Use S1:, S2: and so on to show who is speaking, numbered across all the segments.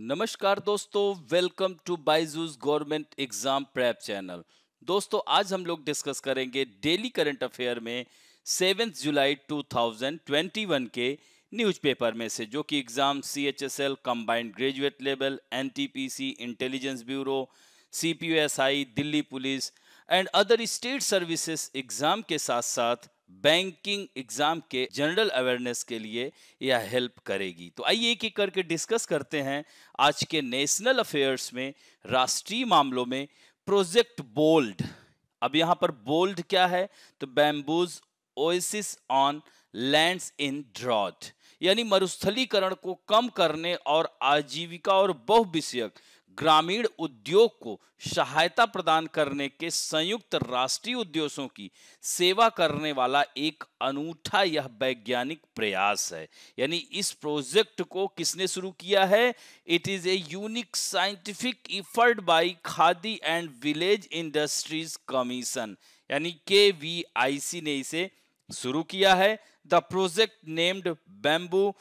S1: नमस्कार दोस्तों welcome to Byju's government exam prep channel दोस्तों आज हम लोग डिस्कस करेंगे डेली करंट अफेयर में सेवेंथ जुलाई 2021 के न्यूज़पेपर में से जो कि exam C H S L combined graduate level N T P C intelligence bureau C P S I Delhi police and other state services exam के साथ साथ बैंकिंग एग्जाम के जनरल अवेयरनेस के लिए यह हेल्प करेगी तो आइए एक एक करके डिस्कस करते हैं आज के नेशनल अफेयर्स में राष्ट्रीय मामलों में प्रोजेक्ट बोल्ड अब यहां पर बोल्ड क्या है तो bamboos oasis on lands in drought यानी मरुस्थलीकरण को कम करने और आजीविका और बहुविषयक ग्रामीण उद्योग को सहायता प्रदान करने के संयुक्त राष्ट्रीय उद्योगों की सेवा करने वाला एक अनूठा यह वैज्ञानिक प्रयास है यानी इस प्रोजेक्ट को किसने शुरू किया है it is a unique scientific effort by Khadi and village industries commission यानी के वी आई सी ने इसे शुरू किया है the project named bamboo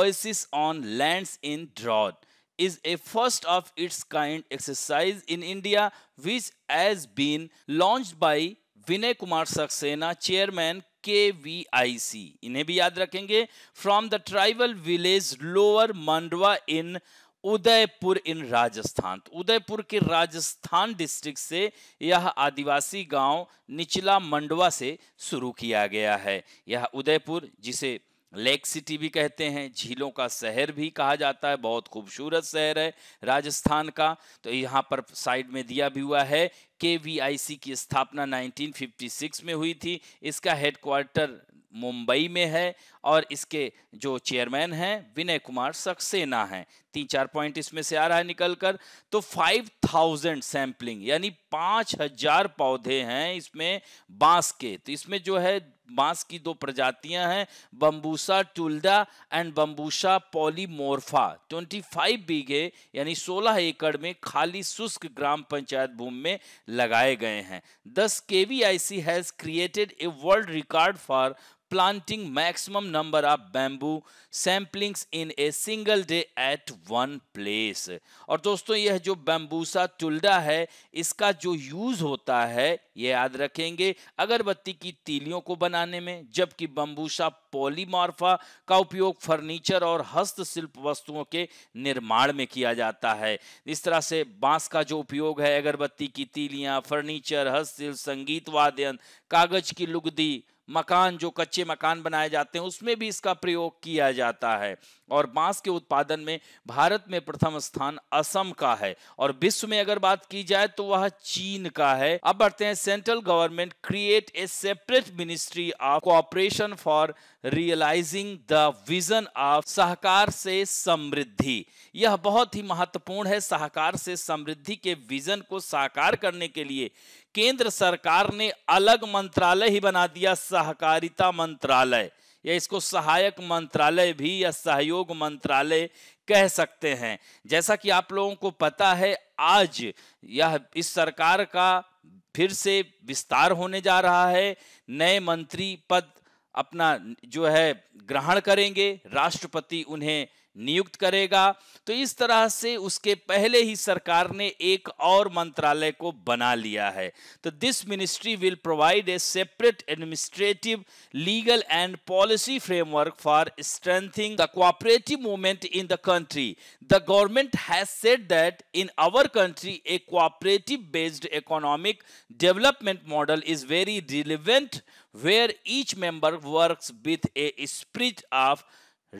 S1: oasis on lands in drought is a first of its kind exercise in India which has been launched by Vinay Kumar Saxena, chairman KVIC. इन्हें भी याद रखेंगे from the tribal village lower Mandwa in Udaipur in Rajasthan तो उदयपुर के Rajasthan district से यह आदिवासी गांव निचला मंडवा से शुरू किया गया है यह उदयपुर जिसे लेक सिटी भी कहते हैं झीलों का शहर भी कहा जाता है बहुत खूबसूरत शहर है राजस्थान का तो यहाँ पर साइड में दिया भी हुआ है के वी आई सी की स्थापना 1956 में हुई थी इसका हेडक्वार्टर मुंबई में है और इसके जो चेयरमैन हैं विनय कुमार सक्सेना हैं तीन चार पॉइंट इसमें से आ रहा है निकल कर तो 5000 सैम्पलिंग यानी 5000 पौधे हैं इसमें बांस के तो इसमें जो है बांस की दो प्रजातियां हैं बम्बूसा टुलडा एंड बम्बूसा पॉलीमोर्फा 25 बीघे यानी 16 एकड़ में खाली शुष्क ग्राम पंचायत भूमि में लगाए गए हैं दस के we I C has created a world record for planting maximum number of bamboo samplings in a single day at one place और दोस्तों यह जो बैम्बूसा टुल्डा है इसका जो यूज़ होता है यह याद रखेंगे अगरबत्ती की तीलियों को बनाने में जबकि बम्बूसा पॉलीमार्फा का उपयोग फर्नीचर और हस्तशिल्प वस्तुओं के निर्माण में किया जाता है इस तरह से बांस का जो उपयोग है अगरबत्ती की तीलियां फर्नीचर हस्तशिल्प संगीत वाद्यन कागज की लुगदी मकान जो कच्चे मकान बनाए जाते हैं उसमें भी इसका प्रयोग किया जाता है और बांस के उत्पादन में भारत में प्रथम स्थान असम का है और विश्व में अगर बात की जाए तो वह चीन का है अब बढ़ते हैं central government create a separate ministry of cooperation for realising the vision of सहकार से समृद्धि यह बहुत ही महत्वपूर्ण है सहकार से समृद्धि के विजन को साकार करने के लिए केंद्र सरकार ने अलग मंत्रालय ही बना दिया सहकारिता मंत्रालय या इसको सहायक मंत्रालय भी या सहयोग मंत्रालय कह सकते हैं जैसा कि आप लोगों को पता है आज यह इस सरकार का फिर से विस्तार होने जा रहा है नए मंत्री पद अपना जो है ग्रहण करेंगे राष्ट्रपति उन्हें नियुक्त करेगा तो इस तरह से उसके पहले ही सरकार ने एक और मंत्रालय को बना लिया है तो this ministry will provide a separate administrative legal and policy framework for strengthening the cooperative movement in the country the government has said that in our country a cooperative based economic development model is very relevant where each member works with a spirit of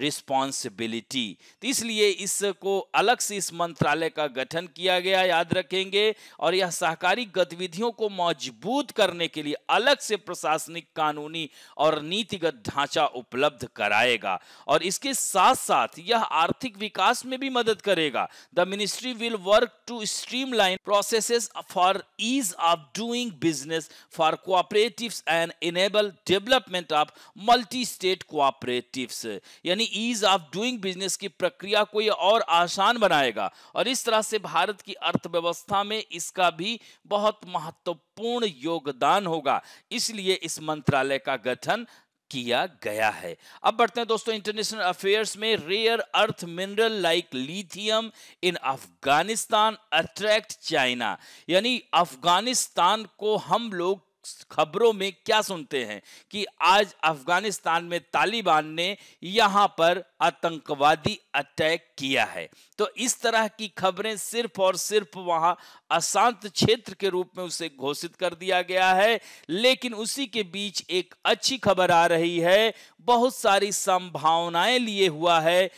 S1: responsibility तो इसलिए इसको अलग से इस मंत्रालय का गठन किया गया याद रखेंगे और यह सहकारी गतिविधियों को मजबूत करने के लिए अलग से प्रशासनिक कानूनी और नीतिगत ढांचा उपलब्ध कराएगा और इसके साथ साथ यह आर्थिक विकास में भी मदद करेगा the ministry will work to streamline process for ease of doing business for cooperative and enable development of multi state cooperative यानी यानी ईज ऑफ डूइंग बिजनेस की प्रक्रिया को यह और आसान बनाएगा और इस तरह से भारत की अर्थव्यवस्था में इसका भी बहुत महत्वपूर्ण योगदान होगा इसलिए इस मंत्रालय का गठन किया गया है अब बढ़ते हैं दोस्तों इंटरनेशनल अफेयर्स में rare earth mineral like lithium in Afghanistan attract China यानी अफगानिस्तान को हम लोग खबरों में क्या सुनते हैं कि आज अफगानिस्तान में तालिबान ने यहां पर आतंकवादी अटैक किया है तो इस तरह की खबरें सिर्फ और सिर्फ वहां अशांत क्षेत्र के रूप में उसे घोषित कर दिया गया है लेकिन उसी के बीच एक अच्छी खबर आ रही है बहुत सारी संभावनाएं लिए हुआ है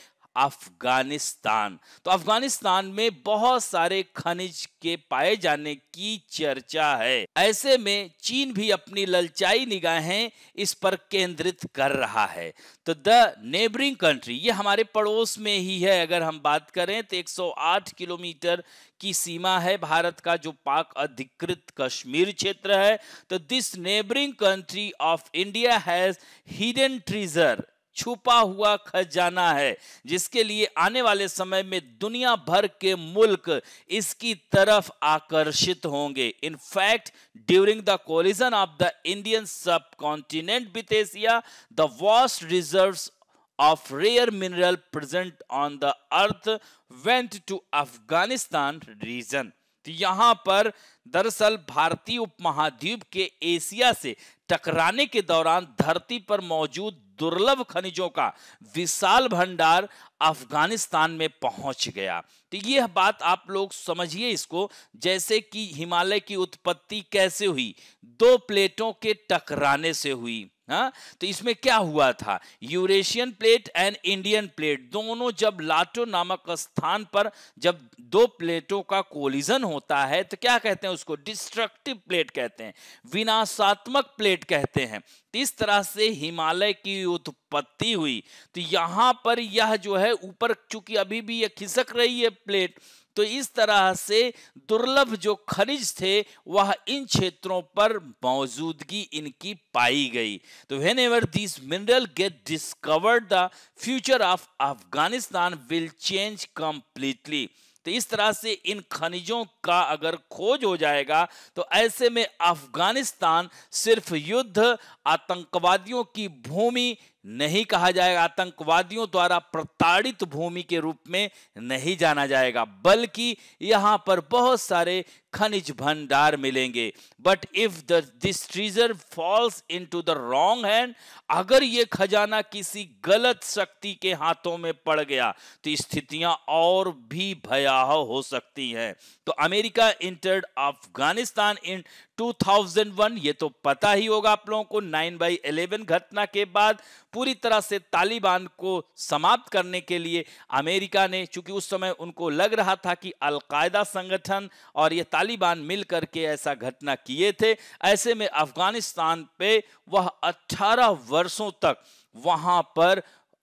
S1: अफगानिस्तान तो अफगानिस्तान में बहुत सारे खनिज के पाए जाने की चर्चा है ऐसे में चीन भी अपनी ललचाई निगाहें इस पर केंद्रित कर रहा है तो द नेबरिंग कंट्री ये हमारे पड़ोस में ही है अगर हम बात करें तो 108 किलोमीटर की सीमा है भारत का जो पाक अधिकृत कश्मीर क्षेत्र है तो this neighbouring country of India has hidden treasure छुपा हुआ खजाना है जिसके लिए आने वाले समय में दुनिया भर के मुल्क इसकी तरफ आकर्षित होंगे in fact during the collision of the Indian subcontinent with Asia the vast reserve of rare mineral present on the earth went to Afghanistan region तो यहां पर दरअसल भारतीय उपमहाद्वीप के एशिया से टकराने के दौरान धरती पर मौजूद दुर्लभ खनिजों का विशाल भंडार अफगानिस्तान में पहुंच गया तो यह बात आप लोग समझिए इसको जैसे कि हिमालय की उत्पत्ति कैसे हुई दो प्लेटों के टकराने से हुई हाँ तो इसमें क्या हुआ था Eurasian plate and Indian plate दोनों जब लाटो नामक स्थान पर जब दो प्लेटों का कोलिजन होता है तो क्या कहते हैं उसको डिस्ट्रक्टिव प्लेट कहते हैं विनाशात्मक प्लेट कहते हैं तो इस तरह से हिमालय की उत्पत्ति हुई तो यहां पर यह जो है ऊपर चूंकि अभी भी यह खिसक रही है प्लेट तो इस तरह से दुर्लभ जो खनिज थे वह इन क्षेत्रों पर मौजूदगी इनकी पाई गई तो whenever this mineral get discovered the future of Afghanistan will change completely तो इस तरह से इन खनिजों का अगर खोज हो जाएगा तो ऐसे में अफगानिस्तान सिर्फ युद्ध आतंकवादियों की भूमि नहीं कहा जाएगा आतंकवादियों द्वारा प्रताड़ित भूमि के रूप में नहीं जाना जाएगा बल्कि यहां पर बहुत सारे खनिज भंडार मिलेंगे but if the this treasure falls into the wrong hand अगर ये खजाना किसी गलत शक्ति के हाथों में पड़ गया तो स्थितियां और भी भयावह हो सकती हैं तो अमेरिका इंटर्ड अफगानिस्तान इन 2001 ये तो पता ही होगा आप लोगों को 9 बाई एलेवन घटना के बाद पूरी तरह से तालिबान को समाप्त करने के लिए अमेरिका ने चूंकि उस समय उनको लग रहा था कि अलकायदा संगठन और ये तालिबान मिल करके ऐसा घटना किए थे ऐसे में अफगानिस्तान पे वह 18 वर्षों तक वहां पर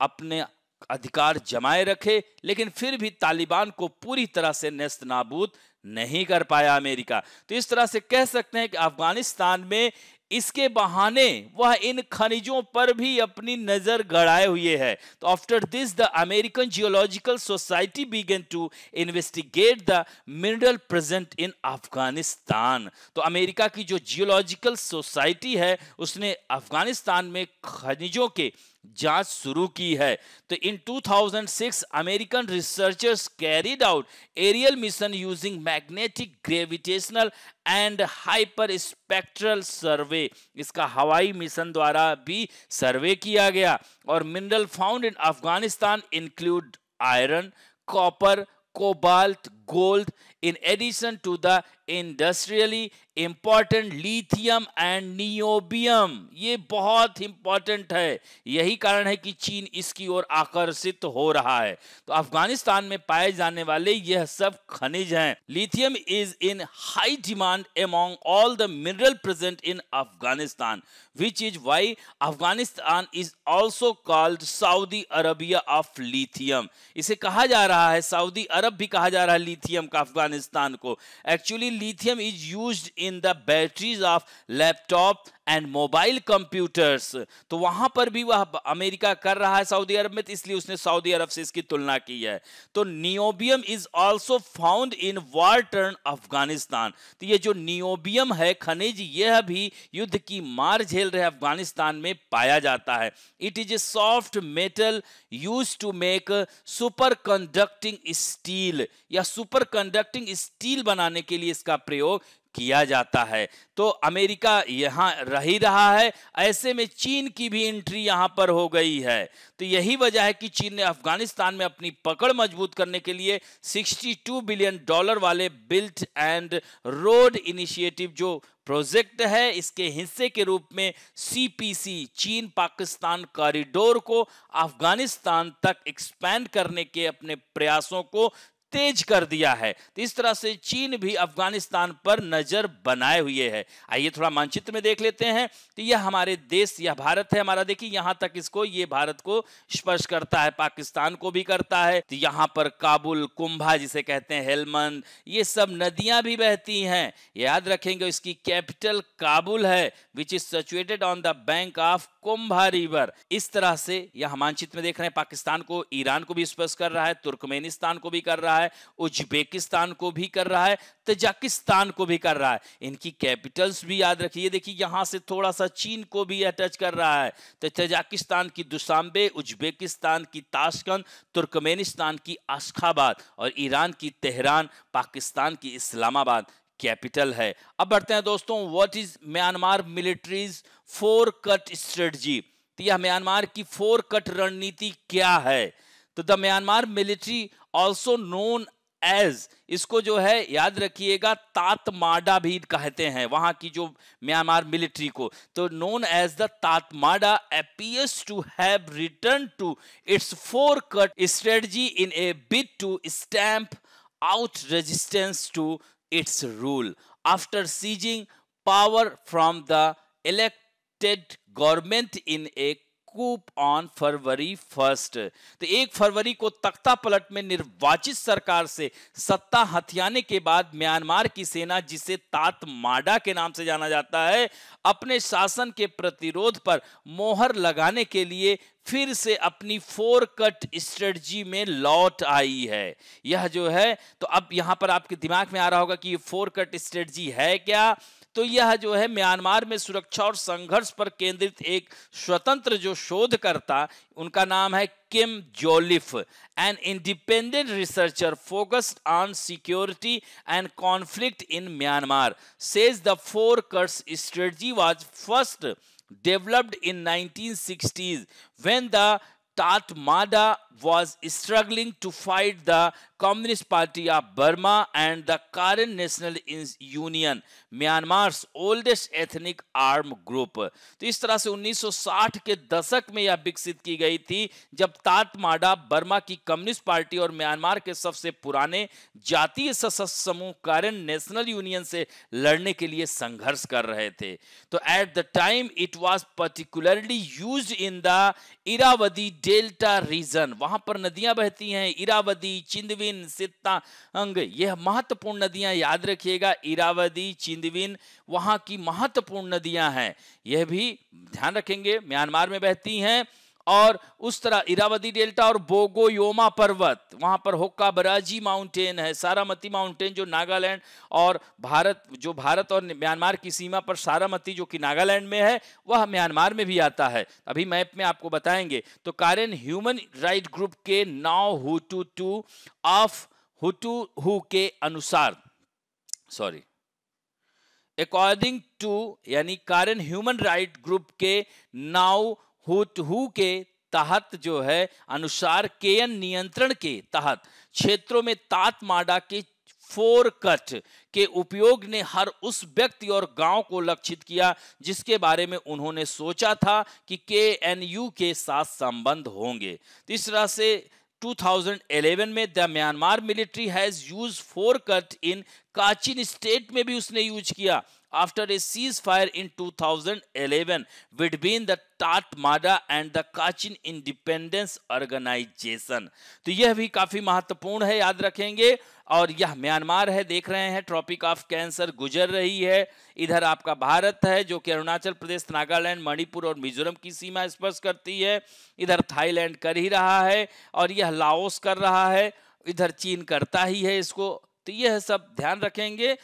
S1: अपने अधिकार जमाए रखे लेकिन फिर भी तालिबान को पूरी तरह से नेस्त नाबूद नहीं कर पाया अमेरिका तो इस तरह से कह सकते हैं कि अफगानिस्तान में इसके बहाने वह इन खनिजों पर भी अपनी नजर गड़ाए हुए है तो after this the American geological society began to investigate the mineral present in Afghanistan तो अमेरिका की जो जियोलॉजिकल सोसाइटी है उसने अफगानिस्तान में खनिजों के जांच शुरू की है तो in 2006 American researchers carried out aerial mission using magnetic gravitational and hyper spectral survey इसका हवाई मिशन द्वारा भी सर्वे किया गया और mineral found in Afghanistan include iron copper cobalt gold in addition to the industrially important lithium and niobium ये बहुत important है यही कारण है कि चीन इसकी ओर आकर्षित हो रहा है तो अफगानिस्तान में पाए जाने वाले यह सब खनिज हैं lithium is in high demand among all the mineral present in Afghanistan which is why Afghanistan is also called Saudi Arabia of lithium इसे कहा जा रहा है सऊदी अरब भी कहा जा रहा है लिथियम का अफगानिस्तान को actually lithium is used in the batteries of laptop and mobile computers तो वहां पर भी वह अमेरिका कर रहा है सऊदी अरब में तो इसलिए उसने सऊदी अरब से इसकी तुलना की है तो niobium is also found in war torn Afghanistan तो ये जो नियोबियम है खनिज यह भी युद्ध की मार झेल रहे अफगानिस्तान में पाया जाता है it is a soft metal use to make super conducting steel या सुपर कंडक्टिंग स्टील बनाने के लिए इसका प्रयोग किया जाता है तो अमेरिका यहाँ रह ही रहा है ऐसे में चीन की भी एंट्री यहाँ पर हो गई है तो यही वजह है कि चीन ने अफगानिस्तान में अपनी पकड़ मजबूत करने के लिए 62 बिलियन डॉलर वाले बिल्ट एंड रोड इनिशिएटिव जो प्रोजेक्ट है इसके हिस्से के रूप में सीपीसी चीन पाकिस्तान कॉरिडोर को अफगानिस्तान तक एक्सपैंड करने के अपने प्रयासों को तेज कर दिया है तो इस तरह से चीन भी अफगानिस्तान पर नजर बनाए हुए है आइए थोड़ा मानचित्र में देख लेते हैं तो यह हमारे देश यह भारत है हमारा देखिए यहां तक इसको ये भारत को स्पर्श करता है पाकिस्तान को भी करता है तो यहां पर काबुल कुंभा जिसे कहते हैं हेलमंद ये सब नदियां भी बहती हैं याद रखेंगे इसकी कैपिटल काबुल है which is situated on the bank of Kumbh river इस तरह से यह मानचित्र में देख रहे हैं पाकिस्तान को ईरान को भी स्पर्श कर रहा है तुर्कमेनिस्तान को भी कर रहा है उज्बेकिस्तान को भी कर रहा है तजाकिस्तान को भी कर रहा है इनकी कैपिटल्स भी याद रखिए देखिए यहां से थोड़ा सा चीन को भी अटैच कर रहा है तो तजाकिस्तान की दुसाम्बे उज्बेकिस्तान की ताशकंद तुर्कमेनिस्तान की आशखाबाद और ईरान की तेहरान पाकिस्तान की इस्लामाबाद कैपिटल है अब बढ़ते हैं दोस्तों what is Myanmar military's four cut strategy तो यह म्यांमार की फोर कट रणनीति क्या है तो the Myanmar military also known as इसको जो है याद रखिएगा तातमाडा भी कहते हैं वहां की जो म्यांमार मिलिट्री को तो known as the Tatmadaw appears to have return to its four cut strategy in a bid to stamp out resistance to its rule. After seizing power from the elected government in a coup on February first तो एक फरवरी को तख्ता पलट में निर्वाचित सरकार से सत्ता हथियाने के बाद म्यांमार की सेना जिसे तात माडा के नाम से जाना जाता है अपने शासन के प्रतिरोध पर मोहर लगाने के लिए फिर से अपनी फोर कट स्ट्रेटजी में लौट आई है यह जो है तो अब यहां पर आपके दिमाग में आ रहा होगा कि ये फोर कट स्ट्रेटजी है क्या तो यह जो है म्यांमार में सुरक्षा और संघर्ष पर केंद्रित एक स्वतंत्र जो शोधकर्ता उनका नाम है Kim Jolliffe an independent researcher focused on security and conflict in Myanmar says the four cuts strategy was first in nineteen 1960s when the Tatmadaw was struggling to fight the Communist Party of Burma and the current National Union, Myanmar's oldest ethnic armed group. तो इस तरह से 1960 के दशक में यह विकसित की गई थी जब तात माडा बर्मा की कम्युनिस्ट पार्टी और म्यांमार के सबसे पुराने जातीय सशस्त्र समूह करंट नेशनल यूनियन से लड़ने के लिए संघर्ष कर रहे थे तो at the time it was particularly use in the Irrawaddy delta region वहां पर नदियां बहती हैं इरावदी चिंदविन सितांग यह महत्वपूर्ण नदियां याद रखिएगा इरावदी चिंदविन वहां की महत्वपूर्ण नदियां हैं यह भी ध्यान रखेंगे म्यांमार में बहती हैं और उस तरह इरावदी डेल्टा और बोगो योमा पर्वत वहां पर होक्का बराजी माउंटेन है सारामती माउंटेन जो नागालैंड और भारत जो भारत और म्यांमार की सीमा पर सारामती जो कि नागालैंड में है वह म्यांमार में भी आता है अभी मैप में आपको बताएंगे तो कारण ह्यूमन राइट ग्रुप के नाव हुटू टू ऑफ हुटू हु के अनुसार सॉरी अकॉर्डिंग टू यानी कारण ह्यूमन राइट ग्रुप के नाउ हुट के तहत जो है अनुसार केयन नियंत्रण के तहत क्षेत्रों में तात माडा के फोर कट के उपयोग ने हर उस व्यक्ति और गांव को लक्षित किया जिसके बारे में उन्होंने सोचा था कि के एन यू के साथ संबंध होंगे इस तरह से 2011 में the Myanmar military has use four cut in Kachin state में भी उसने यूज किया after a ceasefire in 2011 between the Tatmadaw and the Kachin independence organisation तो यह भी काफी महत्वपूर्ण है याद रखेंगे और यह म्यांमार है देख रहे हैं ट्रॉपिक ऑफ कैंसर गुजर रही है इधर आपका भारत है जो कि अरुणाचल प्रदेश नागालैंड मणिपुर और मिजोरम की सीमा स्पर्श करती है इधर थाईलैंड कर ही रहा है और यह लाओस कर रहा है इधर चीन करता ही है इसको तो यह सब ध्यान रखेंगे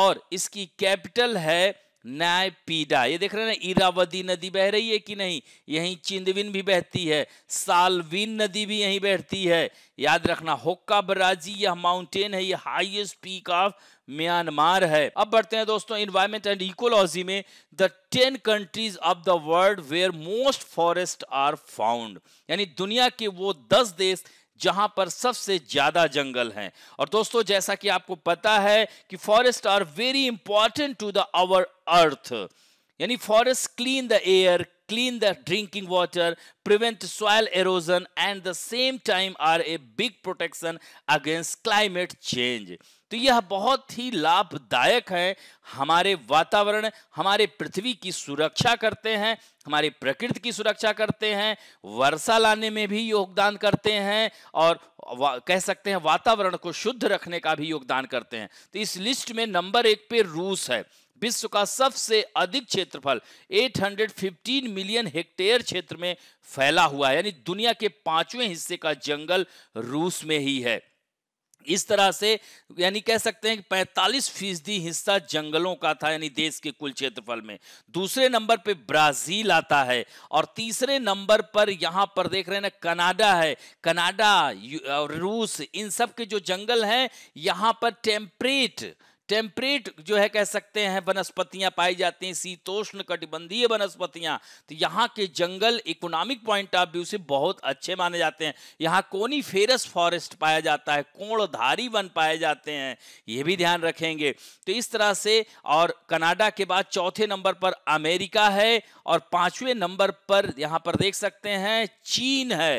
S1: और इसकी कैपिटल है न्यायपीडा ये देख रहे हैं ना इरावदी नदी बह रही है कि नहीं यही चिंदविन भी बहती है सालविन नदी भी यहीं बहती है याद रखना होक्का बराजी यह माउंटेन है यह हाईएस्ट पीक ऑफ म्यांमार है अब बढ़ते हैं दोस्तों इन्वायरमेंट एंड इकोलॉजी में the ten countries of the world where most forest are found यानी दुनिया के वो दस देश जहां पर सबसे ज्यादा जंगल हैं और दोस्तों जैसा कि आपको पता है कि forest are very important to the our earth यानी forest clean the air clean the drinking water prevent soil erosion and the same time are a big protection against climate change तो यह बहुत ही लाभदायक है हमारे वातावरण हमारे पृथ्वी की सुरक्षा करते हैं हमारी प्रकृति की सुरक्षा करते हैं वर्षा लाने में भी योगदान करते हैं और कह सकते हैं वातावरण को शुद्ध रखने का भी योगदान करते हैं तो इस लिस्ट में नंबर एक पे रूस है विश्व का सबसे अधिक क्षेत्रफल 815 मिलियन हेक्टेयर क्षेत्र में फैला हुआ है यानी दुनिया के पांचवें हिस्से का जंगल रूस में ही है इस तरह से यानी कह सकते हैं कि पैंतालीस फीसदी हिस्सा जंगलों का था यानी देश के कुल क्षेत्रफल में दूसरे नंबर पे ब्राजील आता है और तीसरे नंबर पर यहाँ पर देख रहे हैं ना कनाडा है कनाडा रूस इन सब के जो जंगल हैं यहाँ पर टेम्परेट टेम्परेट जो है कह सकते हैं वनस्पतियां पाई जाती हैं शीतोष्ण कटिबंधीय वनस्पतियां तो यहाँ के जंगल इकोनॉमिक पॉइंट ऑफ व्यू से बहुत अच्छे माने जाते हैं यहाँ कोनीफेरस फॉरेस्ट पाया जाता है कोणधारी वन पाए जाते हैं ये भी ध्यान रखेंगे तो इस तरह से और कनाडा के बाद चौथे नंबर पर अमेरिका है और पांचवें नंबर पर यहाँ पर देख सकते हैं चीन है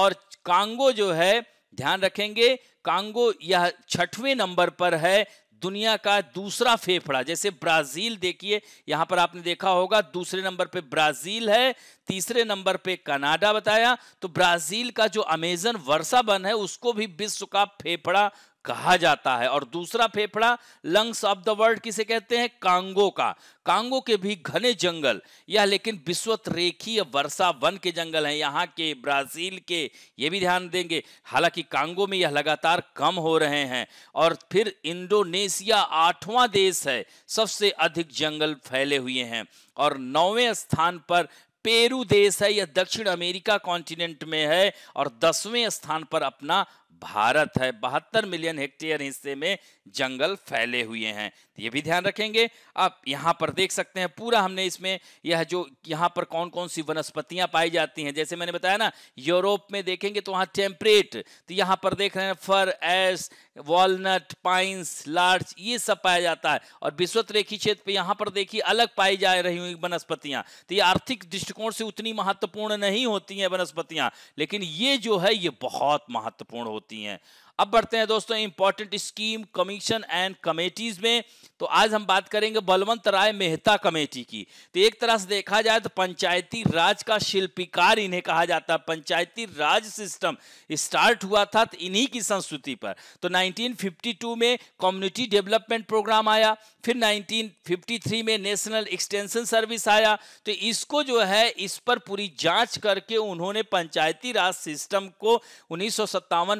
S1: और कांगो जो है ध्यान रखेंगे कांगो यह छठवें नंबर पर है दुनिया का दूसरा फेफड़ा जैसे ब्राज़ील देखिए यहां पर आपने देखा होगा दूसरे नंबर पे ब्राज़ील है तीसरे नंबर पे कनाडा बताया तो ब्राज़ील का जो अमेजन वर्षा बन है उसको भी विश्व का फेफड़ा कहा जाता है और दूसरा फेफड़ा लंग्स ऑफ द वर्ल्ड किसे कहते हैं कांगो का कांगो के भी घने जंगल यह लेकिन विश्वत रेखीय वर्षा वन के जंगल हैं यहाँ के ब्राजील के ये भी ध्यान देंगे हालांकि कांगो में यह लगातार कम हो रहे हैं और फिर इंडोनेशिया आठवां देश है सबसे अधिक जंगल फैले हुए हैं और नौवें स्थान पर पेरू देश है यह दक्षिण अमेरिका कॉन्टिनेंट में है और दसवें स्थान पर अपना भारत है बहत्तर मिलियन हेक्टेयर हिस्से में जंगल फैले हुए हैं ये भी ध्यान रखेंगे आप यहाँ पर देख सकते हैं पूरा हमने इसमें यह जो यहाँ पर कौन कौन सी वनस्पतियाँ पाई जाती हैं जैसे मैंने बताया ना यूरोप में देखेंगे तो वहाँ टेम्परेट तो यहाँ पर देख रहे हैं फर एस वॉलनट पाइंस लार्च ये सब पाया जाता है और विश्वत रेखी क्षेत्र पर यहाँ पर देखिए अलग पाई जा रही हुई वनस्पतियाँ तो ये आर्थिक दृष्टिकोण से उतनी महत्वपूर्ण नहीं होती हैं वनस्पतियाँ लेकिन ये जो है ये बहुत महत्वपूर्ण होती tinha अब बढ़ते हैं दोस्तों important scheme commission and committees में तो आज हम बात करेंगे बलवंत राय मेहता कमेटी की तो एक तरह से देखा जाए तो पंचायती राज का शिल्पीकार इन्हें कहा जाता है पंचायती राज सिस्टम स्टार्ट हुआ था तो इन्हीं की संस्कृति पर तो 1952 में कम्युनिटी डेवलपमेंट प्रोग्राम आया फिर 1953 में नेशनल एक्सटेंशन सर्विस आया तो इसको जो है इस पर पूरी जाँच करके उन्होंने पंचायती राज सिस्टम को उन्नीस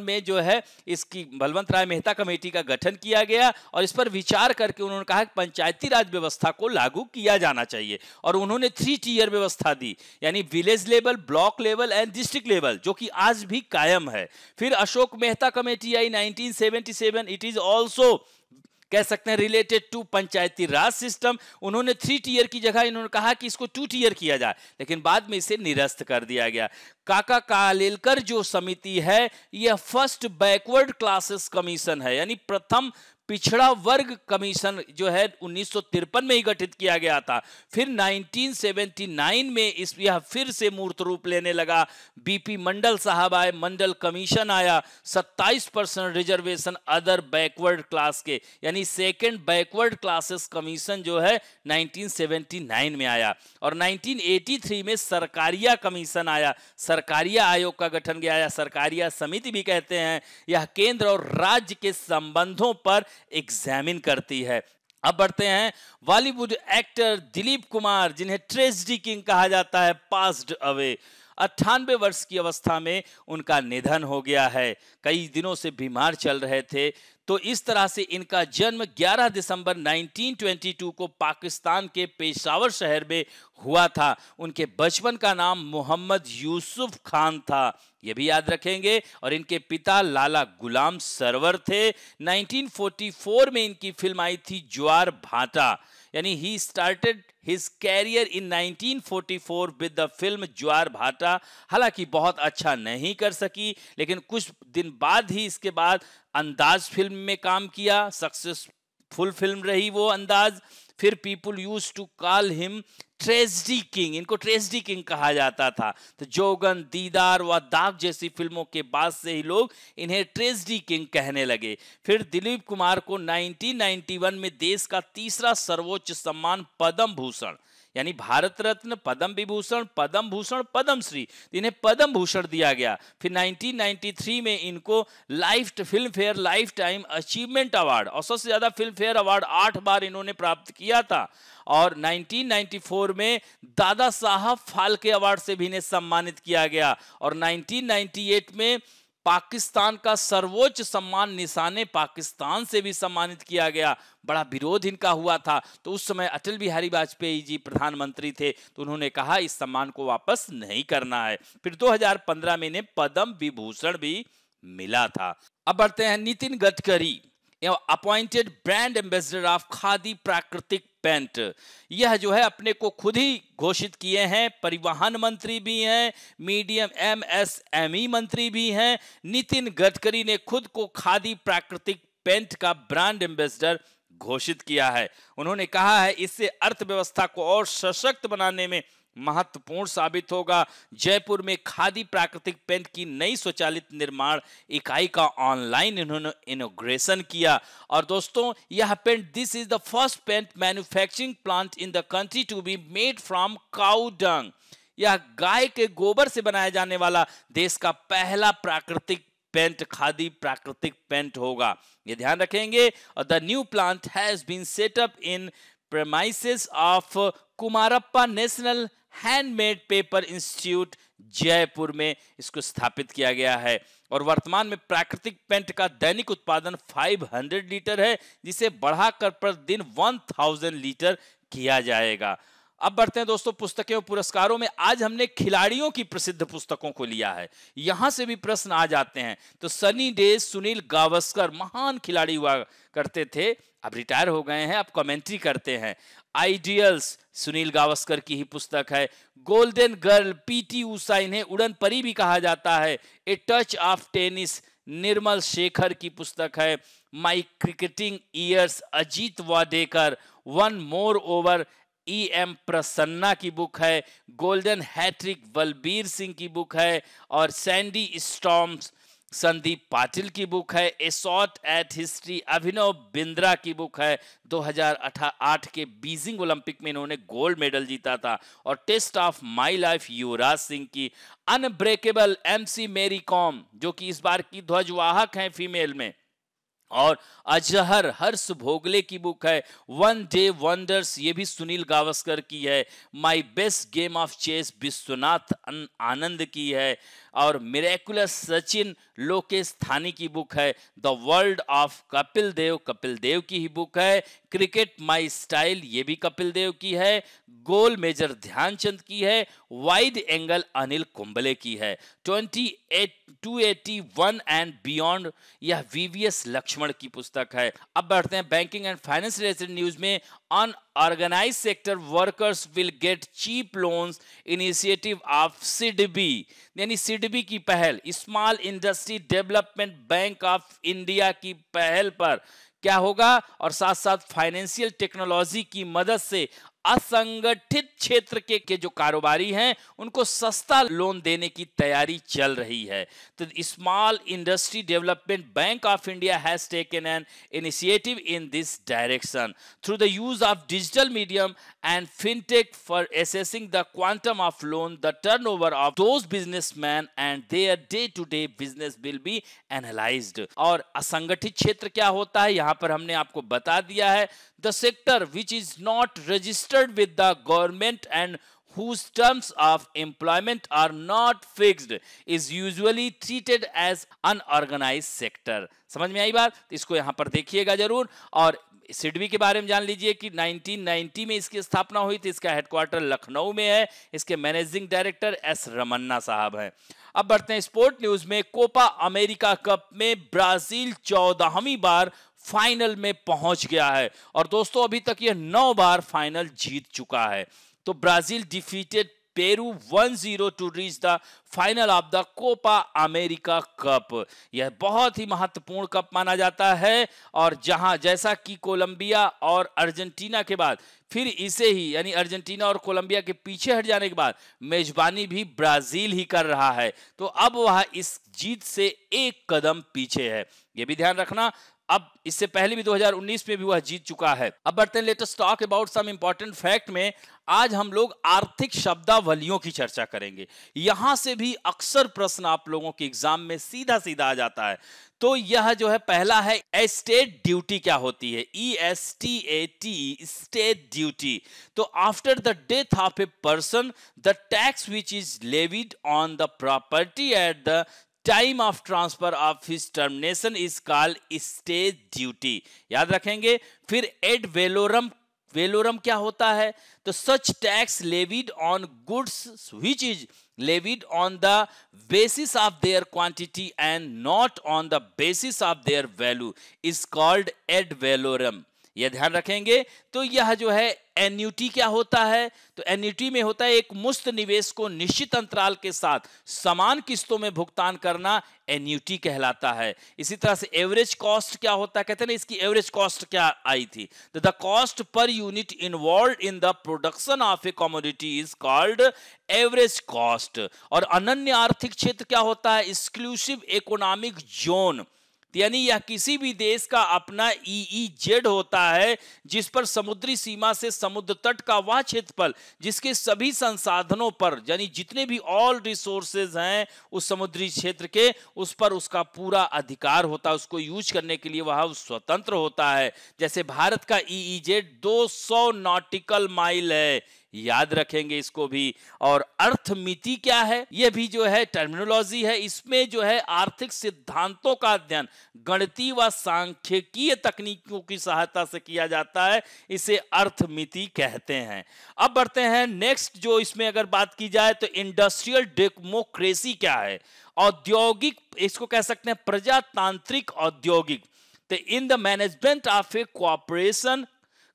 S1: में जो है इसकी बलवंत राय मेहता कमेटी का गठन किया गया और इस पर विचार करके उन्होंने कहा कि पंचायती राज व्यवस्था को लागू किया जाना चाहिए और उन्होंने थ्री टीयर व्यवस्था दी यानी village level block level and district level जो कि आज भी कायम है फिर अशोक मेहता कमेटी आई नाइनटीन इट इज ऑल्सो कह सकते हैं related to Panchayati Raj system उन्होंने थ्री टीयर की जगह इन्होंने कहा कि इसको टू टीयर किया जाए लेकिन बाद में इसे निरस्त कर दिया गया काका कालेलकर जो समिति है यह फर्स्ट बैकवर्ड क्लासेस कमीशन है यानी प्रथम पिछड़ा वर्ग कमीशन जो है उन्नीस में ही गठित किया गया था फिर 1979 में इस यह फिर से मूर्त रूप लेने लगा बीपी मंडल साहब आए मंडल कमीशन आया 27 percent reservation other backward class के यानी सेकंड बैकवर्ड क्लासेस कमीशन जो है 1979 में आया और 1983 में सरकारिया कमीशन आया सरकारिया आयोग का गठन किया सरकारिया समिति भी कहते हैं यह केंद्र और राज्य के संबंधों पर एग्जामिन करती है अब बढ़ते हैं बॉलीवुड एक्टर दिलीप कुमार जिन्हें ट्रेजडी किंग कहा जाता है पास्ड अवे अट्ठानवे वर्ष की अवस्था में उनका निधन हो गया है कई दिनों से बीमार चल रहे थे तो इस तरह से इनका जन्म 11 दिसंबर 1922 को पाकिस्तान के पेशावर शहर में हुआ था उनके बचपन का नाम मोहम्मद यूसुफ खान था ये भी याद रखेंगे और इनके पिता लाला गुलाम सरवर थे 1944 में इनकी फिल्म आई थी ज्वार भाटा यानी he started his career in 1944 with the film Jwar Bhata हालांकि बहुत अच्छा नहीं कर सकी लेकिन कुछ दिन बाद ही इसके बाद अंदाज फिल्म में काम किया सक्सेसफुल फिल्म रही वो अंदाज फिर people use to call him tragedy king इनको ट्रेजडी किंग कहा जाता था तो जोगन दीदार व दाग जैसी फिल्मों के बाद से ही लोग इन्हें ट्रेजडी किंग कहने लगे फिर दिलीप कुमार को 1991 में देश का तीसरा सर्वोच्च सम्मान पद्म भूषण यानी भारत रत्न पद्म विभूषण पद्म भूषण पद्म श्री इन्हें पद्म भूषण दिया गया फिर 1993 में इनको life Filmfare lifetime achievement award और सबसे ज़्यादा फिल्म फेयर अवार्ड आठ बार इन्होंने प्राप्त किया था और 1994 में दादा साहब फाल्के अवार्ड से भी इन्हें सम्मानित किया गया और 1998 में पाकिस्तान का सर्वोच्च सम्मान निशाने पाकिस्तान से भी सम्मानित किया गया बड़ा विरोध इनका हुआ था तो उस समय अटल बिहारी वाजपेयी जी प्रधानमंत्री थे तो उन्होंने कहा इस सम्मान को वापस नहीं करना है फिर 2015 में इन्हें पद्म विभूषण भी मिला था अब बढ़ते हैं Nitin Gadkari appointed brand ambassador of Khadi प्राकृतिक पेंट यह जो है अपने को खुद ही घोषित किए हैं परिवहन मंत्री भी हैं मीडियम एमएसएमई मंत्री भी हैं नितिन गडकरी ने खुद को खादी प्राकृतिक पेंट का ब्रांड एम्बेसडर घोषित किया है उन्होंने कहा है इससे अर्थव्यवस्था को और सशक्त बनाने में महत्वपूर्ण साबित होगा जयपुर में खादी प्राकृतिक पेंट की नई स्वचालित निर्माण इकाई का ऑनलाइन इन्होंने इनोग्रेशन किया और दोस्तों यह paint this is the first paint manufacturing plant in the country to be made from cow dung यह गाय के गोबर से बनाया जाने वाला देश का पहला प्राकृतिक पेंट खादी प्राकृतिक पेंट होगा ये ध्यान रखेंगे और the new plant has been set up in premises of Kumarappa national handmade paper institute Jaipur में इसको स्थापित किया गया है और वर्तमान में प्राकृतिक पेंट का दैनिक उत्पादन 500 लीटर है जिसे बढ़ाकर दिन 1000 लीटर किया जाएगा अब बढ़ते हैं दोस्तों पुस्तकें और पुरस्कारों में आज हमने खिलाड़ियों की प्रसिद्ध पुस्तकों को लिया है यहां से भी प्रश्न आ जाते हैं तो सनी डे सुनील गावस्कर महान खिलाड़ी हुआ करते थे अब रिटायर हो गए हैं अब कमेंट्री करते हैं आइडियल्स सुनील गावस्कर की ही पुस्तक है गोल्डन गर्ल पीटी ऊषा इन्हें उड़न परी भी कहा जाता है a touch of tennis Nirmal Shekhar की पुस्तक है my cricketing years Ajit Wadekar one more over E M Prasanna की बुक है गोल्डन हैट्रिक बलबीर सिंह की बुक है और सैंडी स्टॉम्स संदीप पाटिल की बुक है a shot at history Abhinav Bindra की बुक है 2008 के बीजिंग ओलंपिक में इन्होंने गोल्ड मेडल जीता था और test of my life Yuvraj Singh की अनब्रेकेबल एमसी मेरी कॉम जो कि इस बार की ध्वजवाहक हैं फीमेल में और अजहर हर्ष भोगले की बुक है वन डे वंडर्स ये भी सुनील गावस्कर की है my best game of chess Vishwanath Anand की है और मेरेकुलस सचिन लोकेश थानी की बुक है the world of Kapil Dev Kapil Dev की ही बुक है क्रिकेट माय स्टाइल ये भी कपिल देव की है गोल मेजर ध्यानचंद की है वाइड एंगल अनिल कुंबले की है twenty eight two eighty one and beyond यह वीवीएस लक्ष्मण की पुस्तक है अब बढ़ते हैं banking and finance related news में unorganise sector workers will get cheap loans initiative of SIDBI यानी सिडबी की पहल small industry development bank of India की पहल पर क्या होगा और साथ साथ फाइनेंशियल टेक्नोलॉजी की मदद से असंगठित क्षेत्र के, के जो कारोबारी हैं उनको सस्ता लोन देने की तैयारी चल रही है तो small industry development bank of India has taken an initiative in this direction through the use of digital medium and fintech for assessing the quantum of loan, the turnover of those businessmen and their day-to-day business will be analyzed. aur असंगठित kshetra kya hota hai yahan par humne aapko bata diya hai the sector which is not registered with the government and whose terms of employment are not fixed is usually treated as unorganized sector samajh mein aayi baat isko yahan par dekhiyega zarur aur SIDBI के बारे में जान लीजिए कि 1990 में इसकी स्थापना हुई थी इसका हेडक्वार्टर लखनऊ में है इसके मैनेजिंग डायरेक्टर एस रमन्ना साहब हैं अब बढ़ते हैं स्पोर्ट न्यूज में कोपा अमेरिका कप में ब्राजील चौदहवीं बार फाइनल में पहुंच गया है और दोस्तों अभी तक यह नौ बार फाइनल जीत चुका है तो Brazil defeated Peru 1-0 to reach the final of the Copa America cup यह बहुत ही महत्वपूर्ण कप माना जाता है और जहां जैसा कि कोलंबिया और अर्जेंटीना के बाद फिर इसे ही यानी अर्जेंटीना और कोलंबिया के पीछे हट जाने के बाद मेजबानी भी ब्राजील ही कर रहा है तो अब वह इस जीत से एक कदम पीछे है यह भी ध्यान रखना अब इससे पहले भी 2019 में भी वह जीत चुका है अब बढ़ते हैं latest talk about some important fact में आज हम लोग आर्थिक शब्दावलियों की चर्चा करेंगे यहां से भी अक्सर प्रश्न आप लोगों के एग्जाम में सीधा सीधा आ जाता है तो यह जो है पहला है एस्टेट ड्यूटी क्या होती है E S T A T estate duty तो after the death of a person the tax which is levied on the property at the time of transfer of his termination is call estate duty याद रखेंगे फिर add वेलोरम वेलोरम क्या होता है तो such tax levied on goods which is levied on the basis of their quantity and not on the basis of their value is called ad valorem यह ध्यान रखेंगे तो यह जो है एन्यूटी क्या होता है तो एन्यूटी में होता है एक मुस्त निवेश को निश्चित अंतराल के साथ समान किस्तों में भुगतान करना एन्यूटी कहलाता है इसी तरह से एवरेज कॉस्ट क्या होता है कहते हैं ना इसकी एवरेज कॉस्ट क्या आई थी तो the cost per unit involve in the production of a commodity is called average cost और अनन्य आर्थिक क्षेत्र क्या होता है एक्सक्लूसिव इकोनॉमिक जोन यानी यह किसी भी देश का अपना ई e जेड e होता है जिस पर समुद्री सीमा से समुद्र तट का वह क्षेत्रफल जिसके सभी संसाधनों पर यानी जितने भी ऑल रिसोर्सेज हैं उस समुद्री क्षेत्र के उस पर उसका पूरा अधिकार होता है उसको यूज करने के लिए वह स्वतंत्र होता है जैसे भारत का ई e जेड दो नॉटिकल माइल है याद रखेंगे इसको भी और अर्थमिति क्या है यह भी जो है टर्मिनोलॉजी है इसमें जो है आर्थिक सिद्धांतों का अध्ययन गणितीय व सांख्यिकीय तकनीकों की सहायता से किया जाता है इसे अर्थमिति कहते हैं अब बढ़ते हैं नेक्स्ट जो इसमें अगर बात की जाए तो इंडस्ट्रियल डेमोक्रेसी क्या है औद्योगिक इसको कह सकते हैं प्रजातांत्रिक औद्योगिक in the management of a corporation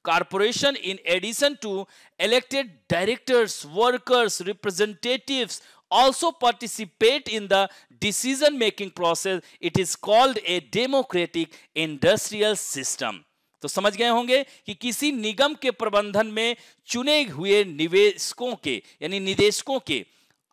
S1: corporation in addition to elected directors, workers, representatives also participate in the decision making process. It is called a democratic industrial system. तो समझ गए होंगे कि किसी निगम के प्रबंधन में चुने हुए निवेशकों के यानी निदेशकों के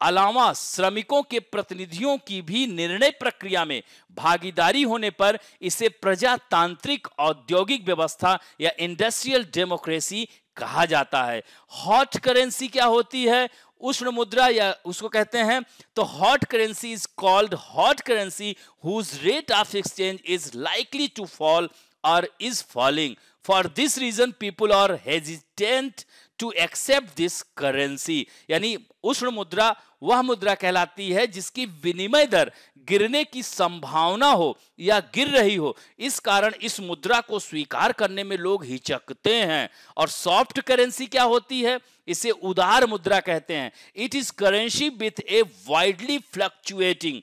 S1: अलावा श्रमिकों के प्रतिनिधियों की भी निर्णय प्रक्रिया में भागीदारी होने पर इसे प्रजातांत्रिक औद्योगिक व्यवस्था या इंडस्ट्रियल डेमोक्रेसी कहा जाता है हॉट करेंसी क्या होती है उष्ण मुद्रा या उसको कहते हैं तो hot currency is called hot currency whose rate of exchange is likely to fall और is falling for this reason people are hesitant to accept this currency यानी उष्ण मुद्रा वह मुद्रा कहलाती है जिसकी विनिमय दर गिरने की संभावना हो या गिर रही हो इस कारण इस मुद्रा को स्वीकार करने में लोग हिचकते हैं और सॉफ्ट करेंसी क्या होती है इसे उदार मुद्रा कहते हैं it is currency with a widely fluctuating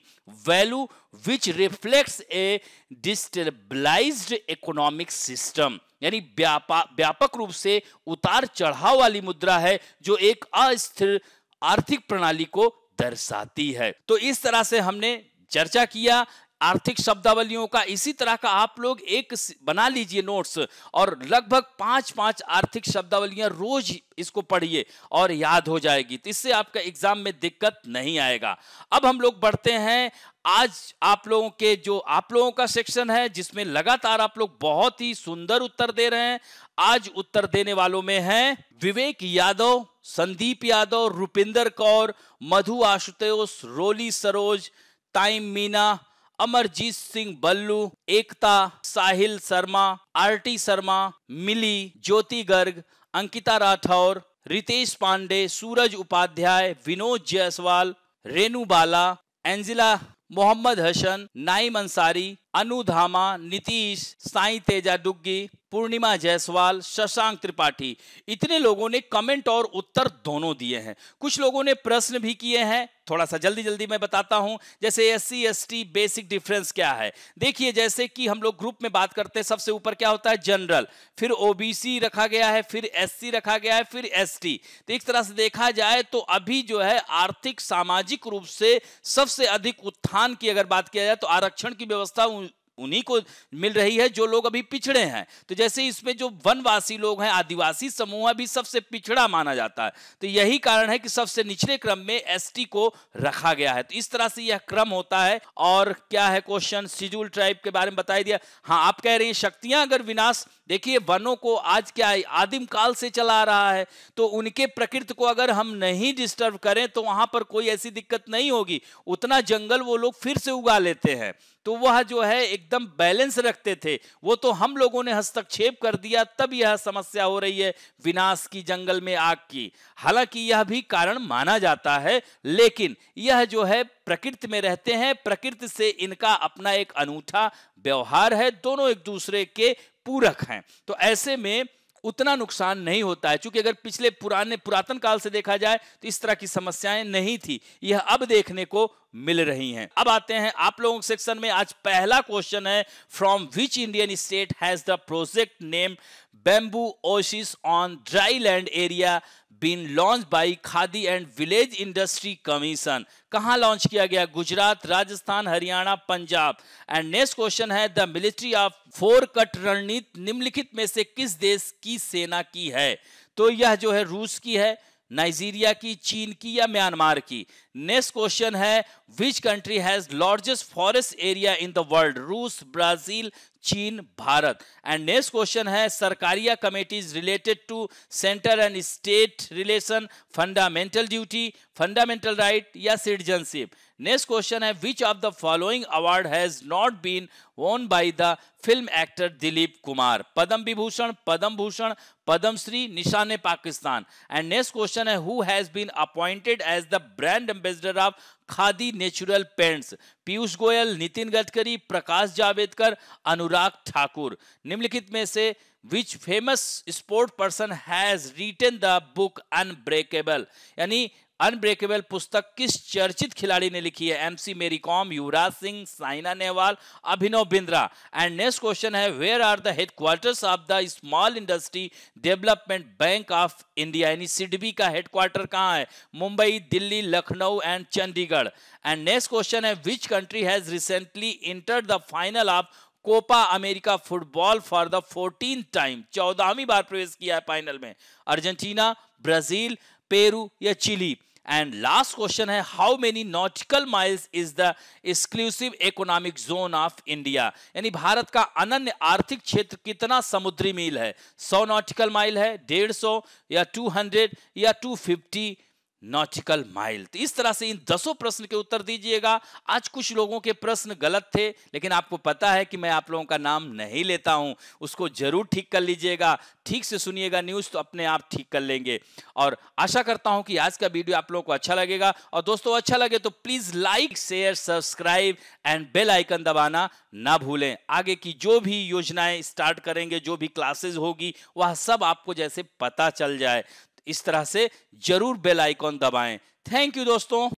S1: value which reflects a destabilise economic system यानी व्यापक रूप से उतार चढ़ाव वाली मुद्रा है जो एक अस्थिर आर्थिक प्रणाली को दर्शाती है तो इस तरह से हमने चर्चा किया आर्थिक शब्दावलियों का इसी तरह का आप लोग एक बना लीजिए नोट्स और लगभग पांच पांच आर्थिक शब्दावलियां रोज इसको पढ़िए और याद हो जाएगी तो इससे आपका एग्जाम में दिक्कत नहीं आएगा अब हम लोग बढ़ते हैं आज आप लोगों के जो आप लोगों का सेक्शन है जिसमें लगातार आप लोग बहुत ही सुंदर उत्तर दे रहे हैं आज उत्तर देने वालों में है विवेक यादव संदीप यादव रुपिंदर कौर मधु आशुतोष रोली सरोज ताइम मीना अमरजीत सिंह बल्लू एकता साहिल शर्मा आरटी शर्मा मिली ज्योति गर्ग अंकिता राठौर रितेश पांडे सूरज उपाध्याय विनोद जायसवाल रेणु बाला एंजिला मोहम्मद हसन नाइम अंसारी अनुधामा नीतीश साई तेजा डुग्गी पूर्णिमा जायसवाल शशांक त्रिपाठी इतने लोगों ने कमेंट और उत्तर दोनों दिए हैं कुछ लोगों ने प्रश्न भी किए हैं थोड़ा सा जल्दी जल्दी मैं बताता हूं जैसे एस सी बेसिक डिफरेंस क्या है देखिए जैसे कि हम लोग ग्रुप में बात करते हैं सबसे ऊपर क्या होता है जनरल फिर ओबीसी रखा गया है फिर एस रखा गया है फिर एस तो एक तरह से देखा जाए तो अभी जो है आर्थिक सामाजिक रूप से सबसे अधिक उत्थान की अगर बात किया जाए तो आरक्षण की व्यवस्था उन्हीं को मिल रही है जो लोग अभी पिछड़े हैं तो जैसे इसमें जो वनवासी लोग हैं आदिवासी समूह भी सबसे पिछड़ा माना जाता है तो यही कारण है कि सबसे निचले क्रम में एसटी को रखा गया है तो इस तरह से यह क्रम होता है और क्या है क्वेश्चन शिड्यूल ट्राइब के बारे में बताया दिया हाँ आप कह रहे हैं शक्तियां अगर विनाश देखिए वनों को आज क्या है आदिम काल से चला रहा है तो उनके प्रकृति को अगर हम नहीं डिस्टर्ब करें तो वहां पर कोई ऐसी दिक्कत नहीं होगी उतना जंगल वो लोग फिर से उगा लेते हैं तो वह जो है एकदम बैलेंस रखते थे वो तो हम लोगों ने हस्तक्षेप कर दिया तब यह समस्या हो रही है विनाश की जंगल में आग की हालांकि यह भी कारण माना जाता है लेकिन यह जो है प्रकृति में रहते हैं प्रकृति से इनका अपना एक अनूठा व्यवहार है दोनों एक दूसरे के पूरक हैं तो ऐसे में उतना नुकसान नहीं होता है क्योंकि अगर पिछले पुराने पुरातन काल से देखा जाए तो इस तरह की समस्याएं नहीं थी यह अब देखने को मिल रही हैं अब आते हैं आप लोगों के सेक्शन में आज पहला क्वेश्चन है from which Indian state has the project name bamboo oasis on dry land area been launch by Khadi and village industry commission कहां लॉन्च किया गया Gujarat Rajasthan Haryana Punjab and next question है the military of four cut रणनीति निम्नलिखित में से किस देश की सेना की है तो यह जो है रूस की है नाइजीरिया की चीन की या म्यांमार की नेक्स्ट क्वेश्चन है which country has largest forest area in the world रूस ब्राजील चीन भारत एंड नेक्स्ट क्वेश्चन है Sarkaria committees related to centre and state relation fundamental duty fundamental right या सिटीजनशिप नेक्स्ट क्वेश्चन है which of the following award has not been won by the film actor Dilip Kumar Padma Vibhushan Padma Bhushan Padma Shri Nishan Pakistan and next question है who has been appointed as the brand ambassador of Khadi natural paints Piyush Goyal Nitin Gadkari Prakash Javadekar Anurag Thakur निम्नलिखित में से which famous sport person has written the book unbreakable यानी unbreakable पुस्तक किस चर्चित खिलाड़ी ने लिखी है MC Mary Kom Yuvraj Singh Saina Nehwal Abhinav Bindra and next question है where are the headquarter of the small industry development bank of India यानी सिडबी का हेडक्वार्टर कहाँ है Mumbai Delhi Lucknow and Chandigarh and next question है which country has recently enter the final of Copa America football for the fourteen time चौदहवीं बार प्रवेश किया है फाइनल में अर्जेंटीना ब्राजील पेरू या चिली एंड लास्ट क्वेश्चन है how many nautical miles is the exclusive economic zone of India यानी भारत का अनन्य आर्थिक क्षेत्र कितना समुद्री मील है सौ नॉटिकल माइल है डेढ़ सौ या टू हंड्रेड या टू फिफ्टी नॉटिकल माइल तो इस तरह से इन दसों प्रश्न के उत्तर दीजिएगा आज कुछ लोगों के प्रश्न गलत थे लेकिन आपको पता है कि मैं आप लोगों का नाम नहीं लेता हूं उसको जरूर ठीक कर लीजिएगा ठीक से सुनिएगा न्यूज़ तो अपने आप ठीक कर लेंगे और आशा करता हूं कि आज का वीडियो आप लोगों को अच्छा लगेगा और दोस्तों अच्छा लगे तो please like share subscribe and bell icon दबाना ना भूलें आगे की जो भी योजनाएं स्टार्ट करेंगे जो भी क्लासेज होगी वह सब आपको जैसे पता चल जाए इस तरह से जरूर बेल आइकॉन दबाएं थैंक यू दोस्तों